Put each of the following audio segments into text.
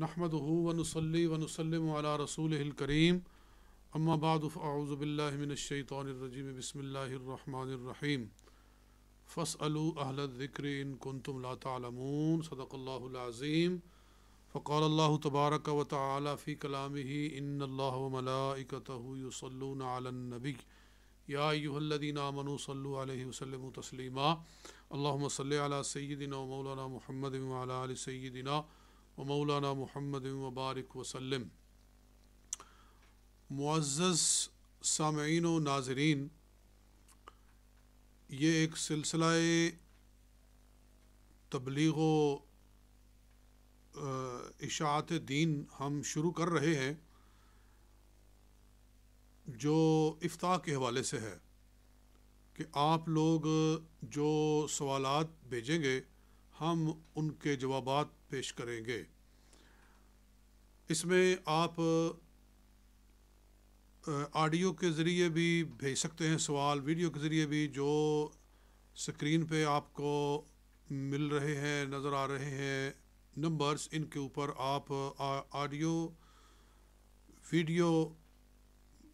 नहमद वनसली वनसलम रसूल करीम अम्माबादफ़ाउज़बिल्लिनशैतरजीम बसमीम फ़सलू अहलदिक्रिन कुन ला तमून सदक़ल्लाज़ीम फ़क़ाल अल्लाह तबारक व ताली कलाम ही इन्लामलाकतूसलनबी यादीनामनसल्लम तस्लीमा अल्लाम सल सैदिन मौलाना महमद सैदिना व मौलाना मोहम्मद वबारक वसलम मुआज़ सामीन व नाजरीन ये एक सिलसिला तबलीग इशात दीन हम शुरू कर रहे हैं जो इफ्ताह के हवाले से है कि आप लोग जो सवालात भेजेंगे हम उनके जवाब पेश करेंगे इसमें आप ऑडियो के ज़रिए भी भेज सकते हैं सवाल वीडियो के ज़रिए भी जो स्क्रीन पे आपको मिल रहे हैं नज़र आ रहे हैं नंबर्स इनके ऊपर आप ऑडियो वीडियो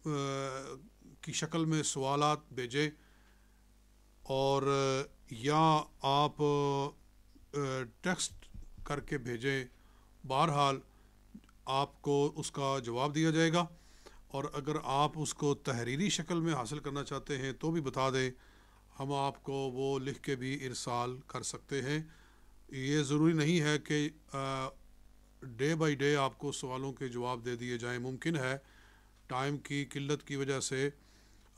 की शक्ल में सवाल भेजें और या आप टेक्स्ट करके भेजें बहरहाल आपको उसका जवाब दिया जाएगा और अगर आप उसको तहरीरी शक्ल में हासिल करना चाहते हैं तो भी बता दें हम आपको वो लिख के भी इरसाल कर सकते हैं ये ज़रूरी नहीं है कि डे बाय डे आपको सवालों के जवाब दे दिए जाएं मुमकिन है टाइम की किल्लत की वजह से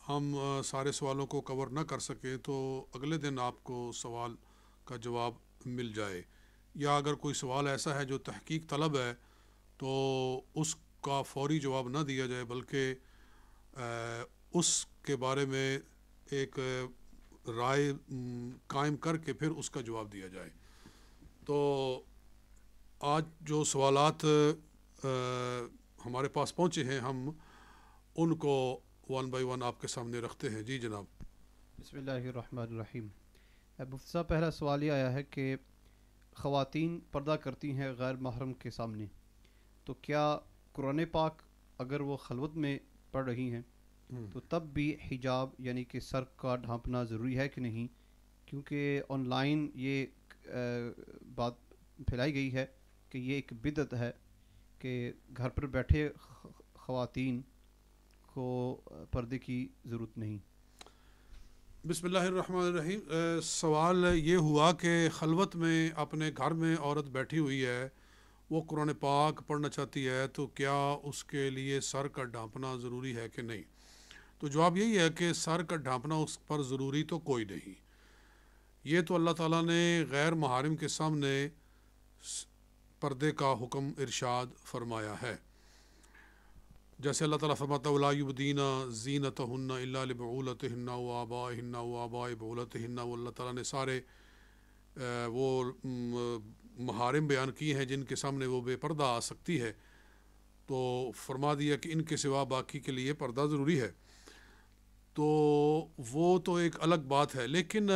हम सारे सवालों को कवर ना कर सकें तो अगले दिन आपको सवाल का जवाब मिल जाए या अगर कोई सवाल ऐसा है जो तहकीक तलब है तो उसका फौरी जवाब ना दिया जाए बल्कि उसके बारे में एक राय कायम करके फिर उसका जवाब दिया जाए तो आज जो सवालत हमारे पास पहुँचे हैं हम उनको वन बाई वन आपके सामने रखते हैं जी जनाब बसमीम मुफ्त पहला सवाल ये आया है कि खातन पर्दा करती हैं गैर महरम के सामने तो क्या कुरान पाक अगर वो खलवत में पढ़ रही हैं हम्म। तो तब भी हिजाब यानी कि सर का ढांपना ज़रूरी है कि नहीं क्योंकि ऑनलाइन ये बात फैलाई गई है कि ये एक बिदत है कि घर पर बैठे खातन को पर्दे की ज़रूरत नहीं बसमीम सवाल ये हुआ कि खलवत में अपने घर में औरत बैठी हुई है वो कुरान पाक पढ़ना चाहती है तो क्या उसके लिए सर का ढांपना ज़रूरी है कि नहीं तो जवाब यही है कि सर का ढांपना उस पर ज़रूरी तो कोई नहीं ये तो अल्लाह ताला ने गैर महारिम के सामने पर्दे का हुक्म इरशाद फरमाया है जैसे अल्लाह ताला फरमाता उलायुद्दीना जीनत हन्ना अल्लाबूलत हन्ना वबा हन्ना वबा बूलत हन्ना अल्लाह ताला ने सारे वो महारम बयान किए हैं जिनके सामने वो बेपर्दा आ सकती है तो फरमा दिया कि इनके सिवा बाकी के लिए पर्दा ज़रूरी है तो वो तो एक अलग बात है लेकिन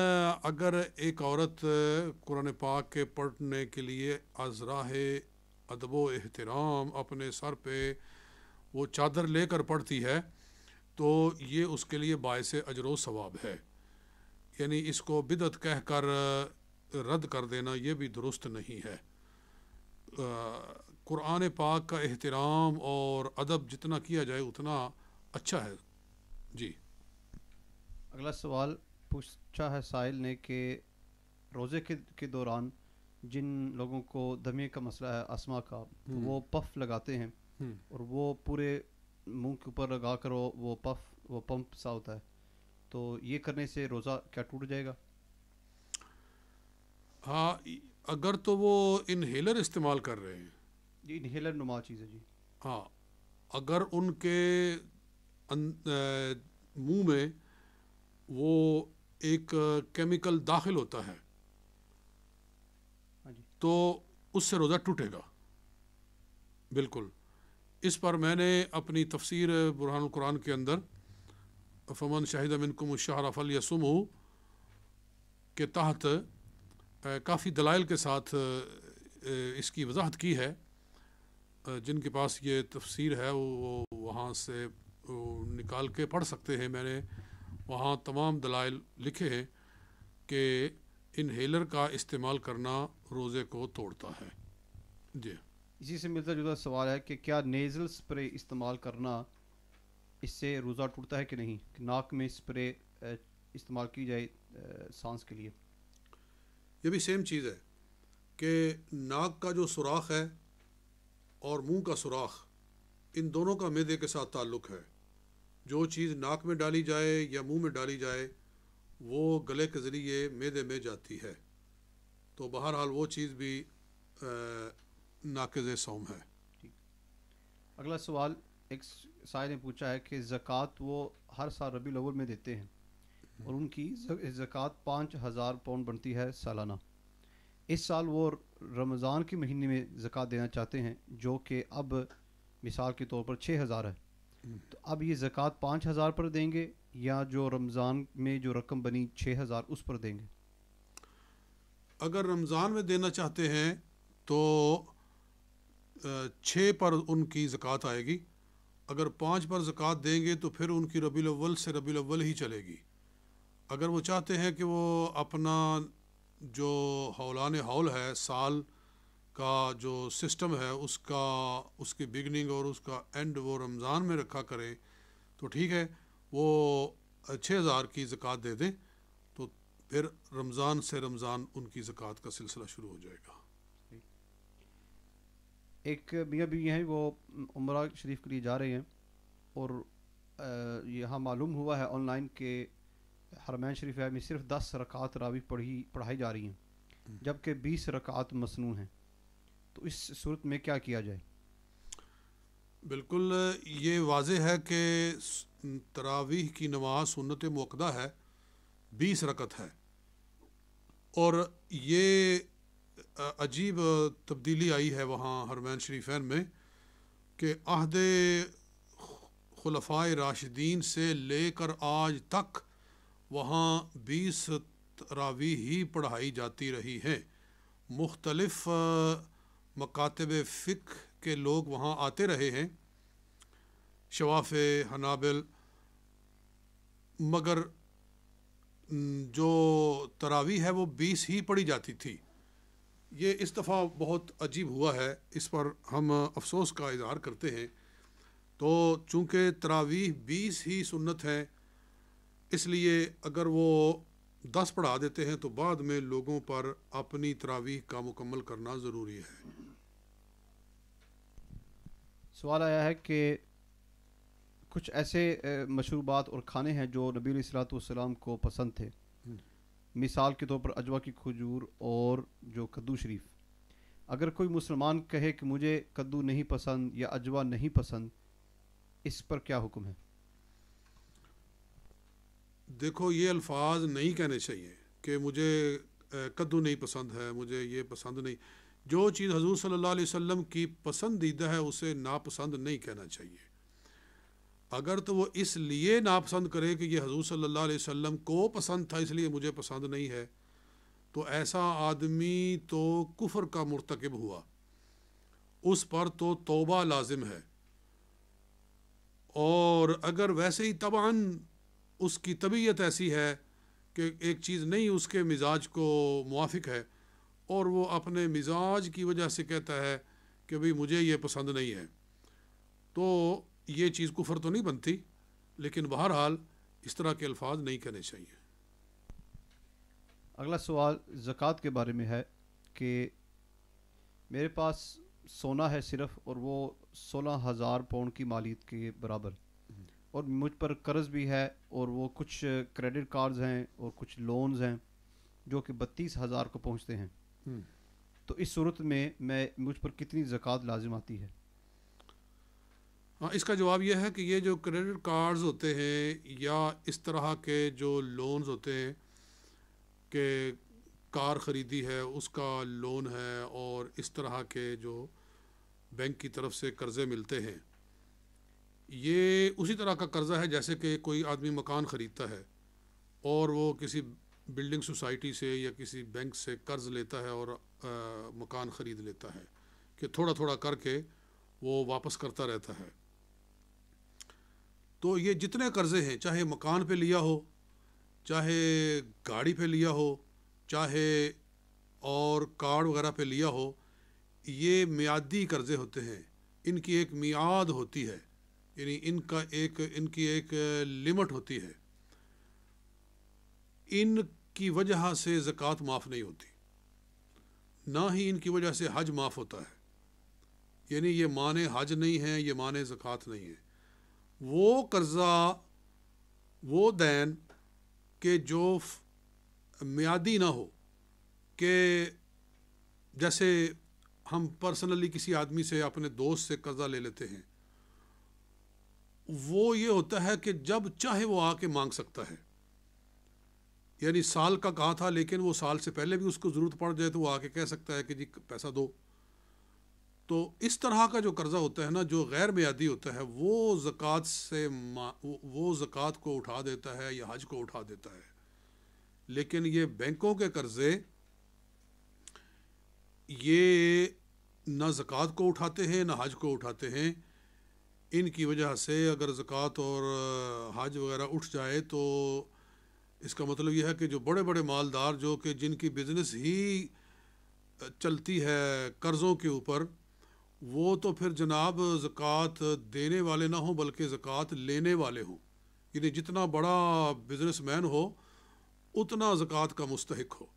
अगर एक औरत कुरान पाक के पढ़ने के लिए अजराह अदब एहतराम अपने सर पे वो चादर लेकर पढ़ती है तो ये उसके लिए बायस अजर सवाब है यानी इसको बिदत कह कर रद्द कर देना ये भी दुरुस्त नहीं है क़ुरान पाक का एहतराम और अदब जितना किया जाए उतना अच्छा है जी अगला सवाल पूछा है साहिल ने कि रोज़े के, के दौरान जिन लोगों को दमे का मसला है आसमा का हम्म। वो पफ लगाते हैं और वो पूरे मुंह के ऊपर लगा कर वो वो पफ वो पंप सा होता है तो ये करने से रोज़ा क्या टूट जाएगा हाँ अगर तो वो इनहेलर इस्तेमाल कर रहे हैं जी इनहेलर नुमा चीज़ है जी हाँ अगर उनके अं, मुंह में वो एक केमिकल दाखिल होता है हाँ तो उससे रोज़ा टूटेगा बिल्कुल इस पर मैंने अपनी तफसीर बुरहानकुरान के अंदर फमन शाहिद मिनकुम शाहरफल यसुम के तहत काफ़ी दलाइल के साथ इसकी वजाहत की है जिनके पास ये तफसीर है वो वहाँ से निकाल के पढ़ सकते हैं मैंने वहाँ तमाम दलाइल लिखे हैं कि इन्हेलर का इस्तेमाल करना रोज़े को तोड़ता है जी इसी से मिलता जुलता सवाल है कि क्या नेज़ल स्प्रे इस्तेमाल करना इससे रोज़ा टूटता है कि नहीं कि नाक में स्प्रे इस्तेमाल की जाए सांस के लिए ये भी सेम चीज़ है कि नाक का जो सुराख है और मुंह का सुराख इन दोनों का मैदे के साथ ताल्लुक़ है जो चीज़ नाक में डाली जाए या मुंह में डाली जाए वो गले के ज़रिए मैदे में जाती है तो बहरहाल वो चीज़ भी आ, नाकज सोम है अगला सवाल एक साय ने पूछा है कि जक़ात वो हर साल रबी अवल में देते हैं और हम्म। उनकी जक़ात पाँच हज़ार पाउंड बनती है सालाना इस साल वो रमज़ान के महीने में जक़ात देना चाहते हैं जो कि अब मिसाल के तौर पर छः हज़ार है हम्म। तो अब ये जक़ात पाँच हज़ार पर देंगे या जो रमज़ान में जो रकम बनी छः हज़ार उस पर देंगे अगर रमज़ान में देना चाहते हैं तो छः पर उनकी ज़क़़त आएगी अगर पाँच पर ज़क़़त देंगे तो फिर उनकी रबी अव्वल से रबी अव्वल ही चलेगी अगर वो चाहते हैं कि वो अपना जो हौलान हौल है साल का जो सिस्टम है उसका उसकी बिगनिंग और उसका एंड वो रमज़ान में रखा करे तो ठीक है वो छः हज़ार की ज़क़़त दे दें तो फिर रमज़ान से रमज़ान उनकी ज़क़़त का सिलसिला शुरू हो जाएगा एक मियाँ बीवी हैं वो उम्र शरीफ के लिए जा रहे हैं और यहाँ मालूम हुआ है ऑनलाइन के हरमैन शरीफ में सिर्फ दस रकात रावी पढ़ी पढ़ाई जा रही हैं हम्म। जबकि बीस रकात मसनू हैं तो इस सूरत में क्या किया जाए बिल्कुल ये वाज है कि तरावीह की नमाज सुनत मौकदा है बीस रकत है और ये अजीब तब्दीली आई है वहाँ हरमैन शरीफैन में कि अहद खलफ़ा राशिदीन से लेकर आज तक वहाँ बीस तरावी ही पढ़ाई जाती रही है मुख्तलफ़ मकातब फ़िक के लोग वहाँ आते रहे हैं शवाफ़ हनाबिल मगर जो तरावी है वो बीस ही पढ़ी जाती थी ये इस दफ़ा बहुत अजीब हुआ है इस पर हम अफसोस का इजहार करते हैं तो चूँकि तरावीह बीस ही सुन्नत है इसलिए अगर वो दस पढ़ा देते हैं तो बाद में लोगों पर अपनी तरावीह का मुकम्मल करना ज़रूरी है सवाल आया है कि कुछ ऐसे मशरूबात और खाने हैं जो नबी सलाम को पसंद थे मिसाल के तौर पर अजवा की खजूर और जो कद्दू शरीफ अगर कोई मुसलमान कहे कि मुझे कद्दू नहीं पसंद या अजवा नहीं पसंद इस पर क्या हुक्म है देखो ये अल्फाज नहीं कहने चाहिए कि मुझे कद्दू नहीं पसंद है मुझे ये पसंद नहीं जो चीज़ हजूर सल्ला वसम की पसंदीदा है उसे नापसंद नहीं कहना चाहिए अगर तो वो इसलिए नापसंद करे कि ये हजूर सल्ला अलैहि को पसंद था इसलिए मुझे पसंद नहीं है तो ऐसा आदमी तो कुफर का मरतकब हुआ उस पर तो तोबा लाजिम है और अगर वैसे ही तबान उसकी तबीयत ऐसी है कि एक चीज़ नहीं उसके मिजाज को मुआफ़ है और वो अपने मिजाज की वजह से कहता है कि भाई मुझे ये पसंद नहीं है तो ये चीज़ कुफर तो नहीं बनती लेकिन बहरहाल इस तरह के अल्फाज नहीं कहने चाहिए अगला सवाल ज़क़़त के बारे में है कि मेरे पास सोना है सिर्फ और वो सोलह हज़ार पाउंड की मालियत के बराबर और मुझ पर कर्ज़ भी है और वो कुछ क्रेडिट कार्ड्स हैं और कुछ लोन्स हैं जो कि बत्तीस हज़ार को पहुँचते हैं हम्म। तो इस सूरत में मैं मुझ पर कितनी ज़क़़त लाजिम आती है हाँ इसका जवाब यह है कि ये जो क्रेडिट कार्ड्स होते हैं या इस तरह के जो लोन्स होते हैं कि कार ख़रीदी है उसका लोन है और इस तरह के जो बैंक की तरफ से कर्ज़े मिलते हैं ये उसी तरह का कर्ज़ा है जैसे कि कोई आदमी मकान ख़रीदता है और वो किसी बिल्डिंग सोसाइटी से या किसी बैंक से कर्ज़ लेता है और आ, मकान ख़रीद लेता है कि थोड़ा थोड़ा करके वो वापस करता रहता है तो ये जितने कर्ज़े हैं चाहे मकान पे लिया हो चाहे गाड़ी पे लिया हो चाहे और कार्ड वगैरह पे लिया हो ये मियादी कर्ज़े होते हैं इनकी एक मियाद होती है यानी इनका एक इनकी एक लिमिट होती है इनकी वजह से ज़क़़त माफ़ नहीं होती ना ही इनकी वजह से हज माफ़ होता है यानी ये माने हज नहीं है ये माने ज़क़़त नहीं है वो कर्ज़ा वो दैन के जो मियादी ना हो कि जैसे हम पर्सनली किसी आदमी से अपने दोस्त से कर्ज़ा ले लेते हैं वो ये होता है कि जब चाहे वो आके मांग सकता है यानी साल का कहा था लेकिन वो साल से पहले भी उसको ज़रूरत पड़ जाए तो वो आके कह सकता है कि जी पैसा दो तो इस तरह का जो कर्ज़ा होता है ना जो गैर मियादी होता है वो ज़क़़त से वो ज़क़़त को उठा देता है या हज को उठा देता है लेकिन ये बैंकों के कर्ज़े ये ना ज़क़़त को उठाते हैं ना हज को उठाते हैं इनकी वजह से अगर ज़क़़त और हज वगैरह उठ जाए तो इसका मतलब यह है कि जो बड़े बड़े मालदार जो कि जिनकी बिज़नेस ही चलती है कर्ज़ों के ऊपर वो तो फिर जनाब ज़क़़त देने वाले ना हों बल्कि ज़क़़त लेने वाले हों यानी जितना बड़ा बिजनेस मैन हो उतना ज़क़़त का मुस्तक हो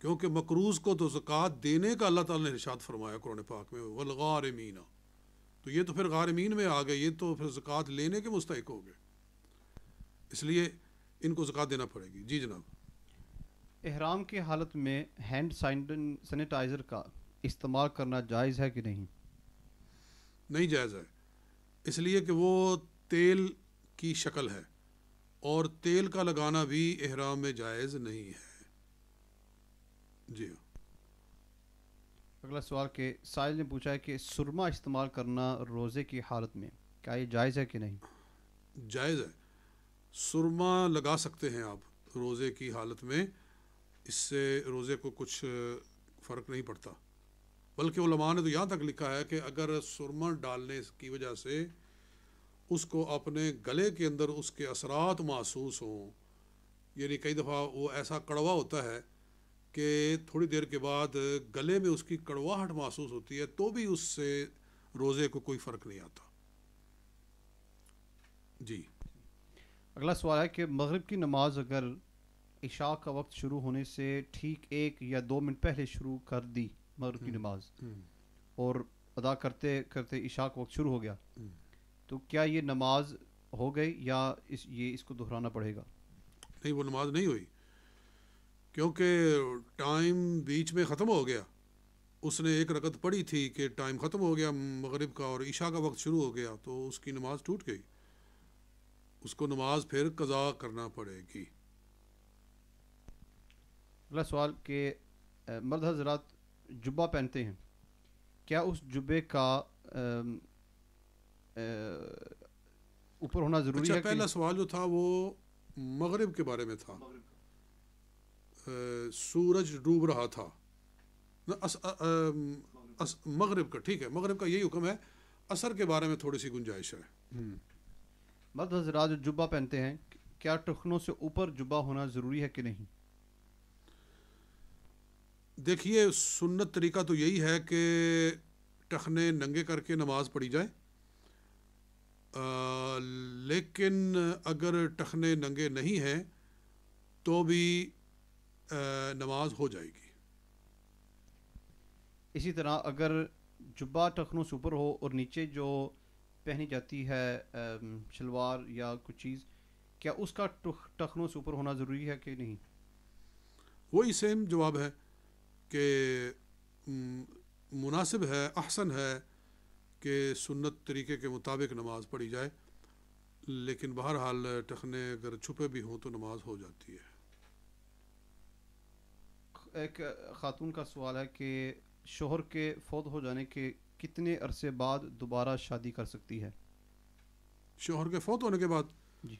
क्योंकि मकरूज़ को तो ज़क़़त देने का अल्लाह ताला ने निशात फरमाया कुरान पाक में वलगार मीना तो ये तो फिर गारमीन में आ गए ये तो फिर ज़क़़त लेने के मुस्तक हो गए इसलिए इनको ज़क़़त देना पड़ेगी जी जनाब एहराम की हालत में हैंड सैनिटाइज़र का इस्तेमाल करना जायज़ है कि नहीं नहीं जायज़ है इसलिए कि वो तेल की शक्ल है और तेल का लगाना भी एहराम में जायज़ नहीं है जी हाँ अगला सवाल के साहिल ने पूछा है कि सुरमा इस्तेमाल करना रोज़े की हालत में क्या ये जायज़ है कि नहीं जायज़ है सुरमा लगा सकते हैं आप रोज़े की हालत में इससे रोज़े को कुछ फ़र्क नहीं पड़ता बल्कि उलमा ने तो यहाँ तक लिखा है कि अगर सुरमा डालने की वजह से उसको अपने गले के अंदर उसके असरात महसूस हों यानी कई दफ़ा वो ऐसा कड़वा होता है कि थोड़ी देर के बाद गले में उसकी कड़वाहट महसूस होती है तो भी उससे रोज़े को कोई फ़र्क नहीं आता जी अगला सवाल है कि मगरब की नमाज अगर इशा का वक्त शुरू होने से ठीक एक या दो मिनट पहले शुरू कर दी मगरब की हम्म, नमाज हम्म। और अदा करते करते इशा का वक्त शुरू हो गया हम्म। तो क्या ये नमाज हो गई या इस ये इसको दोहराना पड़ेगा नहीं वो नमाज नहीं हुई क्योंकि टाइम बीच में ख़त्म हो गया उसने एक रकत पढ़ी थी कि टाइम ख़त्म हो गया मगरिब का और ईशा का वक्त शुरू हो गया तो उसकी नमाज टूट गई उसको नमाज फिर कज़ा करना पड़ेगी अगला सवाल के मर्द हजरात जुब्बा पहनते हैं क्या उस जुब्बे का ऊपर होना ज़रूरी अच्छा, है पहला सवाल जो था वो मगरब के बारे में था सूरज डूब रहा था अस, अस, मगरब का ठीक है मगरब का यही हुक्म है असर के बारे में थोड़ी सी गुंजाइश है मर्द हम्म। हजरा जो जुब्बा पहनते हैं क्या टखनों से ऊपर जुब्बा होना ज़रूरी है कि नहीं देखिए सुन्नत तरीका तो यही है कि टखने नंगे करके नमाज़ पढ़ी जाए आ, लेकिन अगर टखने नंगे नहीं हैं तो भी आ, नमाज हो जाएगी इसी तरह अगर जुब्बा टखनों सुपर हो और नीचे जो पहनी जाती है शलवार या कुछ चीज़ क्या उसका टखनों सुपर होना ज़रूरी है कि नहीं वही सेम जवाब है कि मुनासिब है अहसन है कि सुन्नत तरीके के मुताबिक नमाज़ पढ़ी जाए लेकिन बहरहाल टखने अगर छुपे भी हों तो नमाज हो जाती है एक खातून का सवाल है कि शोहर के फौत हो जाने के कितने अरसे बाद दोबारा शादी कर सकती है शोहर के फौत होने के बाद जी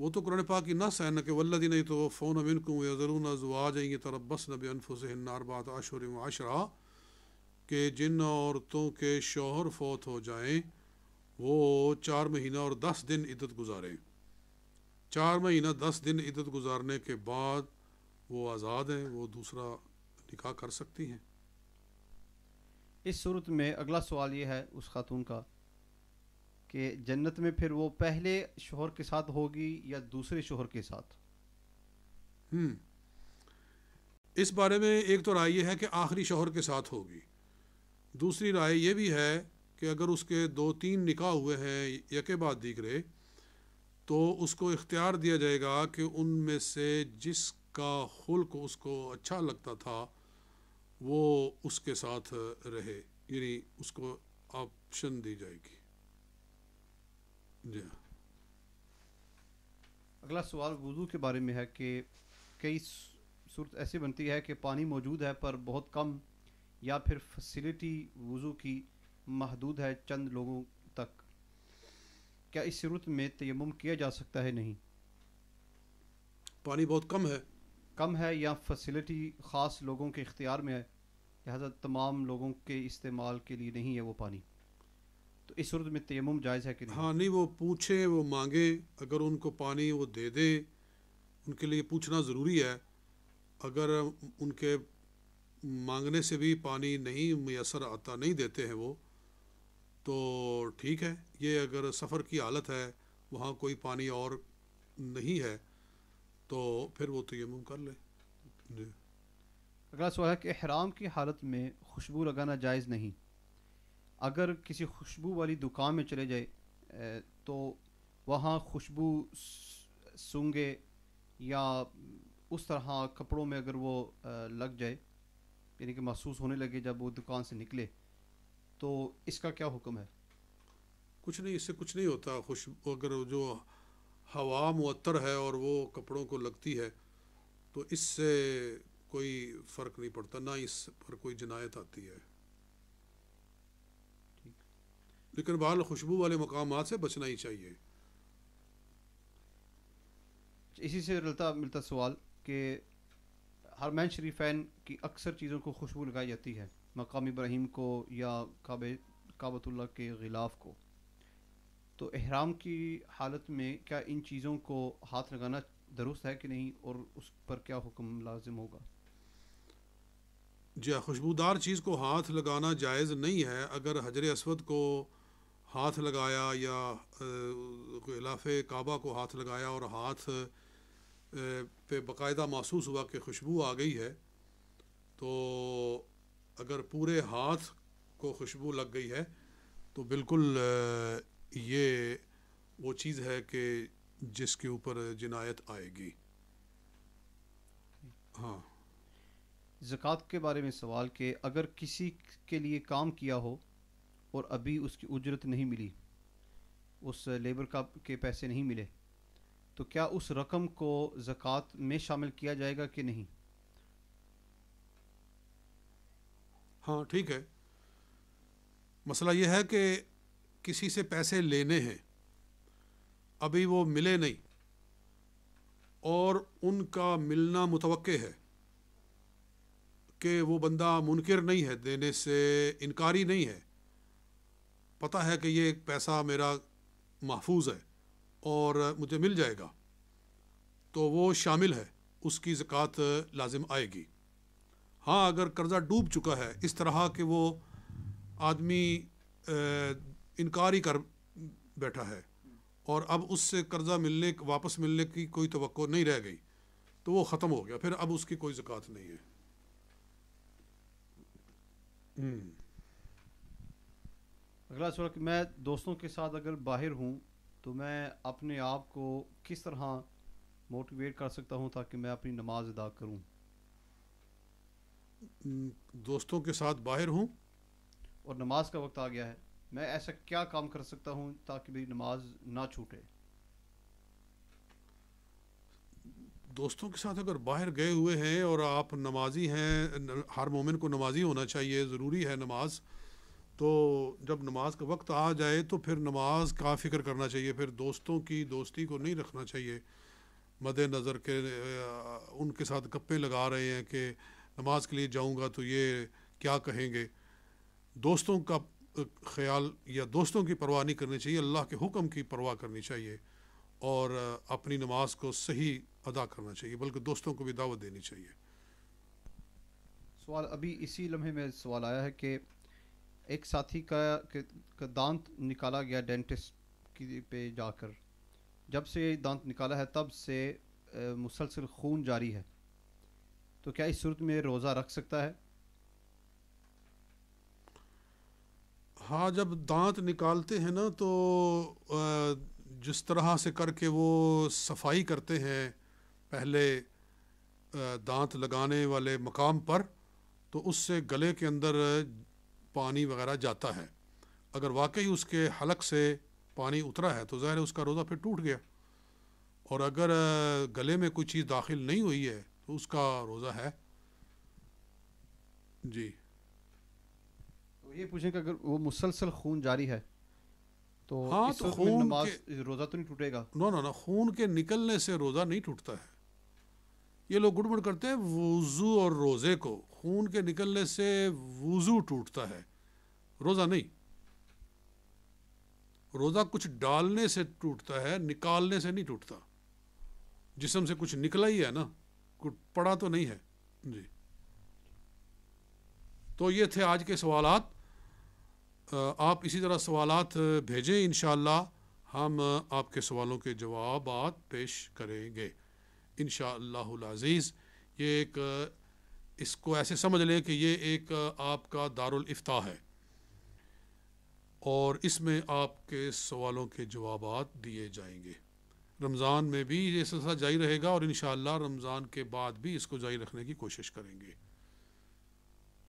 वो तो कुरान पाक की नस है न कि वल्लदी नहीं तो वह फ़ोन मिनकुम ज़रून आ जाएंगे तरबस नब अनफुसनारबात आशर आशरा के जिन औरतों के शोहर फौत हो जाए वो चार महीना और दस दिन इद्दत गुजारें चार महीना दस दिन इद्दत गुजारने के बाद वो आज़ाद हैं वो दूसरा निकाह कर सकती हैं इस सूरत में अगला सवाल ये है उस खातून का कि जन्नत में फिर वो पहले शोहर के साथ होगी या दूसरे शोहर के साथ हम्म। इस बारे में एक तो राय यह है कि आखिरी शोहर के साथ होगी दूसरी राय यह भी है कि अगर उसके दो तीन निकाह हुए हैं यके बाद रहे तो उसको इख्तियार दिया जाएगा कि उनमें से जिसका खुल्क उसको अच्छा लगता था वो उसके साथ रहे यानी उसको ऑप्शन दी जाएगी जी अगला सवाल वज़ू के बारे में है कि कई सूरत ऐसी बनती है कि पानी मौजूद है पर बहुत कम या फिर फैसिलिटी वज़ू की महदूद है चंद लोगों तक क्या इस सूरत में तयम किया जा सकता है नहीं पानी बहुत कम है कम है या फैसिलिटी ख़ास लोगों के इख्तियार में है लिहाजा तमाम लोगों के इस्तेमाल के लिए नहीं है वो पानी तो इस सूरत में तयम जायज़ है कि नहीं हाँ नहीं वो पूछे वो मांगे अगर उनको पानी वो दे दें उनके लिए पूछना ज़रूरी है अगर उनके मांगने से भी पानी नहीं मैसर आता नहीं देते हैं वो तो ठीक है ये अगर सफ़र की हालत है वहाँ कोई पानी और नहीं है तो फिर वो तयम कर ले जी अगला सवाल है कि अहराम की हालत में खुशबू लगाना जायज़ नहीं अगर किसी खुशबू वाली दुकान में चले जाए तो वहाँ खुशबू सूंगे या उस तरह कपड़ों में अगर वो लग जाए यानी कि महसूस होने लगे जब वो दुकान से निकले तो इसका क्या हुक्म है कुछ नहीं इससे कुछ नहीं होता खुश अगर जो हवा मअतर है और वो कपड़ों को लगती है तो इससे कोई फ़र्क नहीं पड़ता ना इस पर कोई जनायत आती है लेकिन बहरहाल खुशबू वाले मकाम से बचना ही चाहिए इसी से रिलता मिलता सवाल कि हरमैन शरीफैन की अक्सर चीज़ों को खुशबू लगाई जाती है मकाम इब्राहिम को या काबतुल्ला के गिलाफ को तो अहराम की हालत में क्या इन चीज़ों को हाथ लगाना दुरुस्त है कि नहीं और उस पर क्या हुक्म लाजिम होगा जी हाँ, खुशबूदार चीज़ को हाथ लगाना जायज़ नहीं है अगर हजर असवद को हाथ लगाया या खिलाफ काबा को हाथ लगाया और हाथ पे बकायदा महसूस हुआ कि खुशबू आ गई है तो अगर पूरे हाथ को खुशबू लग गई है तो बिल्कुल ये वो चीज़ है कि जिसके ऊपर जिनायत आएगी हाँ ज़क़़त के बारे में सवाल कि अगर किसी के लिए काम किया हो और अभी उसकी उजरत नहीं मिली उस लेबर का के पैसे नहीं मिले तो क्या उस रकम को ज़क़़त में शामिल किया जाएगा कि नहीं हाँ ठीक है मसला यह है कि किसी से पैसे लेने हैं अभी वो मिले नहीं और उनका मिलना मुतव है कि वो बंदा मुनकर नहीं है देने से इनकारी नहीं है पता है कि ये एक पैसा मेरा महफूज है और मुझे मिल जाएगा तो वो शामिल है उसकी ज़क़़त लाजिम आएगी हाँ अगर कर्ज़ा डूब चुका है इस तरह कि वो आदमी इनकार ही कर बैठा है और अब उससे कर्ज़ा मिलने वापस मिलने की कोई तो नहीं रह गई तो वो ख़त्म हो गया फिर अब उसकी कोई ज़क़़त नहीं है हम्म। अगला सवाल कि मैं दोस्तों के साथ अगर बाहर हूँ तो मैं अपने आप को किस तरह मोटिवेट कर सकता हूँ ताकि मैं अपनी नमाज अदा करूँ दोस्तों के साथ बाहर हूँ और नमाज का वक्त आ गया है मैं ऐसा क्या काम कर सकता हूँ ताकि मेरी नमाज ना छूटे दोस्तों के साथ अगर बाहर गए हुए हैं और आप नमाजी हैं हर मोमिन को नमाजी होना चाहिए ज़रूरी है नमाज़ तो जब नमाज का वक्त आ जाए तो फिर नमाज का फ़िक्र करना चाहिए फिर दोस्तों की दोस्ती को नहीं रखना चाहिए मद नज़र के उनके साथ गप्पे लगा रहे हैं कि नमाज के लिए जाऊंगा तो ये क्या कहेंगे दोस्तों का ख्याल या दोस्तों की परवाह नहीं करनी चाहिए अल्लाह के हुक्म की परवाह करनी चाहिए और अपनी नमाज को सही अदा करना चाहिए बल्कि दोस्तों को भी दावत देनी चाहिए सवाल अभी इसी लम्हे में सवाल आया है कि एक साथी का, का दांत निकाला गया डेंटिस्ट की पे जाकर जब से दांत निकाला है तब से मुसलसल खून जारी है तो क्या इस सूरत में रोज़ा रख सकता है हाँ जब दांत निकालते हैं ना तो जिस तरह से करके वो सफाई करते हैं पहले दांत लगाने वाले मकाम पर तो उससे गले के अंदर पानी वगैरह जाता है अगर वाकई उसके हलक से पानी उतरा है तो ज़ाहिर उसका रोज़ा फिर टूट गया और अगर गले में कोई चीज़ दाखिल नहीं हुई है तो उसका रोज़ा है जी तो ये पूछें कि अगर वो मुसलसल खून जारी है तो हाँ तो खून रोज़ा तो नहीं टूटेगा नो नो ना खून के निकलने से रोज़ा नहीं टूटता है ये लोग गुड़बड़ करते हैं वज़ू और रोज़े को खून के निकलने से वज़ू टूटता है रोज़ा नहीं रोज़ा कुछ डालने से टूटता है निकालने से नहीं टूटता जिसम से कुछ निकला ही है ना कुछ पड़ा तो नहीं है जी तो ये थे आज के सवाल आप इसी तरह सवाल भेजें इन हम आपके सवालों के जवाब पेश करेंगे इन शज़ीज़ ये एक इसको ऐसे समझ लें कि ये एक आपका दारुल इफ्ता है और इसमें आपके सवालों के जवाब दिए जाएंगे रमज़ान में भी ये सिलसिला जारी रहेगा और इन रमज़ान के बाद भी इसको जारी रखने की कोशिश करेंगे